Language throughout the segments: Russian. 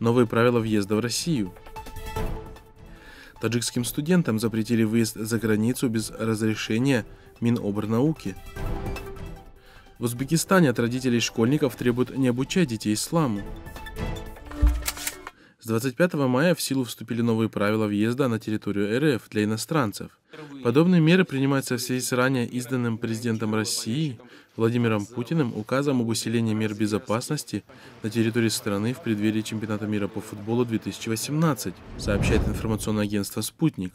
новые правила въезда в Россию. Таджикским студентам запретили выезд за границу без разрешения Минобрнауки. В Узбекистане от родителей школьников требуют не обучать детей исламу. С 25 мая в силу вступили новые правила въезда на территорию РФ для иностранцев. Подобные меры принимаются в связи с ранее изданным президентом России Владимиром Путиным указом об усилении мер безопасности на территории страны в преддверии чемпионата мира по футболу 2018, сообщает информационное агентство «Спутник».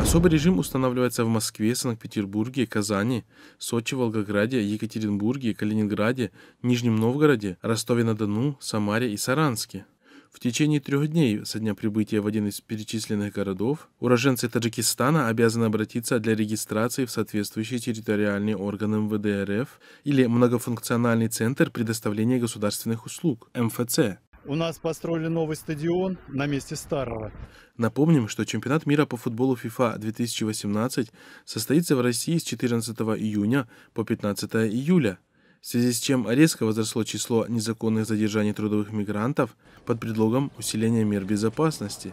Особый режим устанавливается в Москве, Санкт-Петербурге, Казани, Сочи, Волгограде, Екатеринбурге, Калининграде, Нижнем Новгороде, Ростове-на-Дону, Самаре и Саранске. В течение трех дней со дня прибытия в один из перечисленных городов уроженцы Таджикистана обязаны обратиться для регистрации в соответствующий территориальный орган МВД РФ или многофункциональный центр предоставления государственных услуг МФЦ. У нас построили новый стадион на месте старого. Напомним, что чемпионат мира по футболу FIFA 2018 состоится в России с 14 июня по 15 июля в связи с чем резко возросло число незаконных задержаний трудовых мигрантов под предлогом усиления мер безопасности.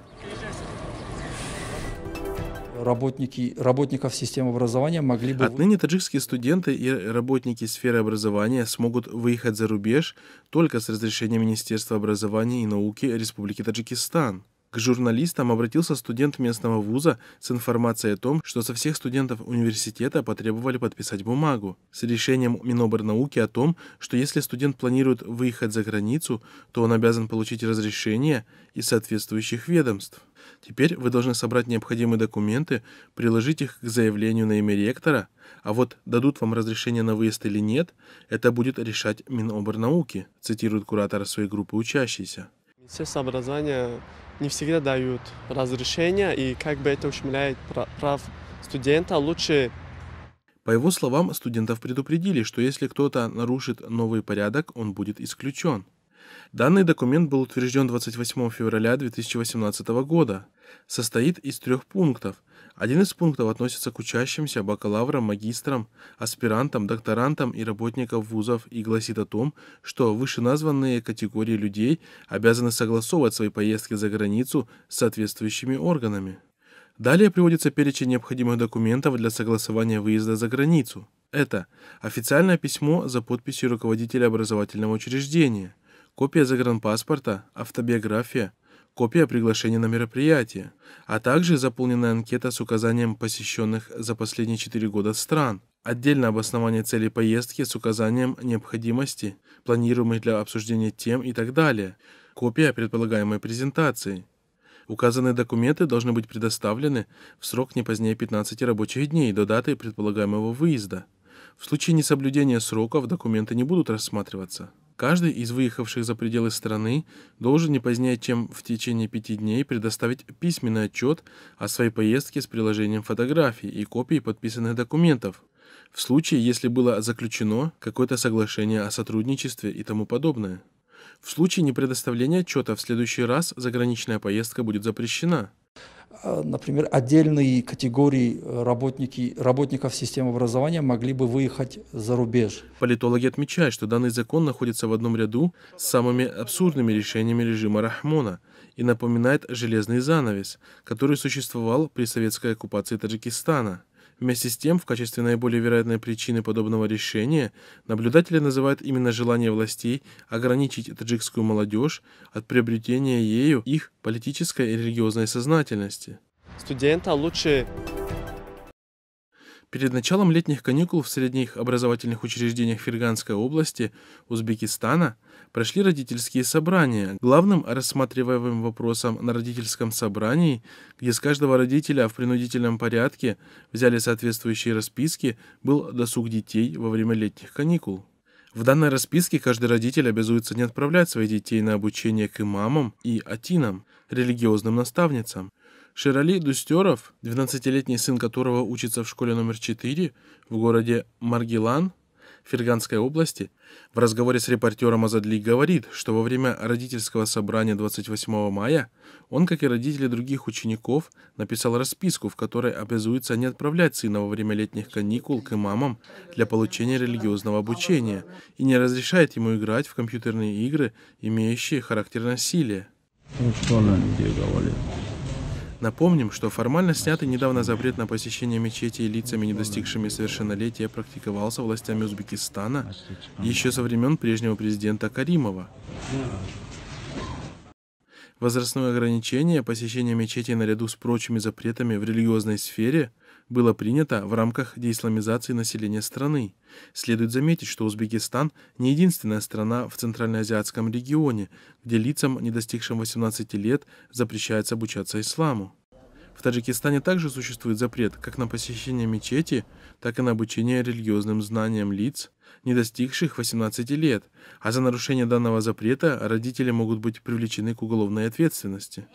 Работники, работников системы образования могли бы... Отныне таджикские студенты и работники сферы образования смогут выехать за рубеж только с разрешения Министерства образования и науки Республики Таджикистан. К журналистам обратился студент местного вуза с информацией о том, что со всех студентов университета потребовали подписать бумагу с решением Миноборнауки о том, что если студент планирует выехать за границу, то он обязан получить разрешение из соответствующих ведомств. Теперь вы должны собрать необходимые документы, приложить их к заявлению на имя ректора, а вот дадут вам разрешение на выезд или нет, это будет решать Миноборнауки, цитирует куратора своей группы учащиеся. Министерство образования не всегда дают разрешения, и как бы это ущемляет прав студента, а лучше по его словам, студентов предупредили, что если кто-то нарушит новый порядок, он будет исключен. Данный документ был утвержден 28 февраля 2018 года. Состоит из трех пунктов – один из пунктов относится к учащимся, бакалаврам, магистрам, аспирантам, докторантам и работникам вузов и гласит о том, что вышеназванные категории людей обязаны согласовывать свои поездки за границу с соответствующими органами. Далее приводится перечень необходимых документов для согласования выезда за границу. Это официальное письмо за подписью руководителя образовательного учреждения, копия загранпаспорта, автобиография – копия приглашения на мероприятие, а также заполненная анкета с указанием посещенных за последние 4 года стран, отдельно обоснование цели поездки с указанием необходимости, планируемых для обсуждения тем и так далее, копия предполагаемой презентации. Указанные документы должны быть предоставлены в срок не позднее 15 рабочих дней до даты предполагаемого выезда. В случае несоблюдения сроков документы не будут рассматриваться. Каждый из выехавших за пределы страны должен не позднее, чем в течение пяти дней предоставить письменный отчет о своей поездке с приложением фотографий и копии подписанных документов, в случае, если было заключено какое-то соглашение о сотрудничестве и тому подобное. В случае непредоставления отчета в следующий раз заграничная поездка будет запрещена. А, например, отдельные категории э, работники, работников системы образования могли бы выехать за рубеж. Политологи отмечают, что данный закон находится в одном ряду с самыми абсурдными решениями режима Рахмона и напоминает железный занавес, который существовал при советской оккупации Таджикистана – Вместе с тем, в качестве наиболее вероятной причины подобного решения наблюдатели называют именно желание властей ограничить таджикскую молодежь от приобретения ею их политической и религиозной сознательности. Студента лучше Перед началом летних каникул в средних образовательных учреждениях Ферганской области Узбекистана прошли родительские собрания. Главным рассматриваемым вопросом на родительском собрании, где с каждого родителя в принудительном порядке взяли соответствующие расписки, был досуг детей во время летних каникул. В данной расписке каждый родитель обязуется не отправлять своих детей на обучение к имамам и атинам, религиозным наставницам, Широли Дустеров, 12-летний сын которого учится в школе номер 4 в городе Маргилан, Ферганской области, в разговоре с репортером Азадли говорит, что во время родительского собрания 28 мая он, как и родители других учеников, написал расписку, в которой обязуется не отправлять сына во время летних каникул к имамам для получения религиозного обучения и не разрешает ему играть в компьютерные игры, имеющие характер насилия. Ну, что она тебе говорит? Напомним, что формально снятый недавно запрет на посещение мечети лицами, не достигшими совершеннолетия, практиковался властями Узбекистана еще со времен прежнего президента Каримова. Возрастное ограничение посещения мечети наряду с прочими запретами в религиозной сфере было принято в рамках деисламизации населения страны. Следует заметить, что Узбекистан не единственная страна в Центральноазиатском регионе, где лицам, не достигшим 18 лет, запрещается обучаться исламу. В Таджикистане также существует запрет как на посещение мечети, так и на обучение религиозным знаниям лиц, не достигших 18 лет, а за нарушение данного запрета родители могут быть привлечены к уголовной ответственности.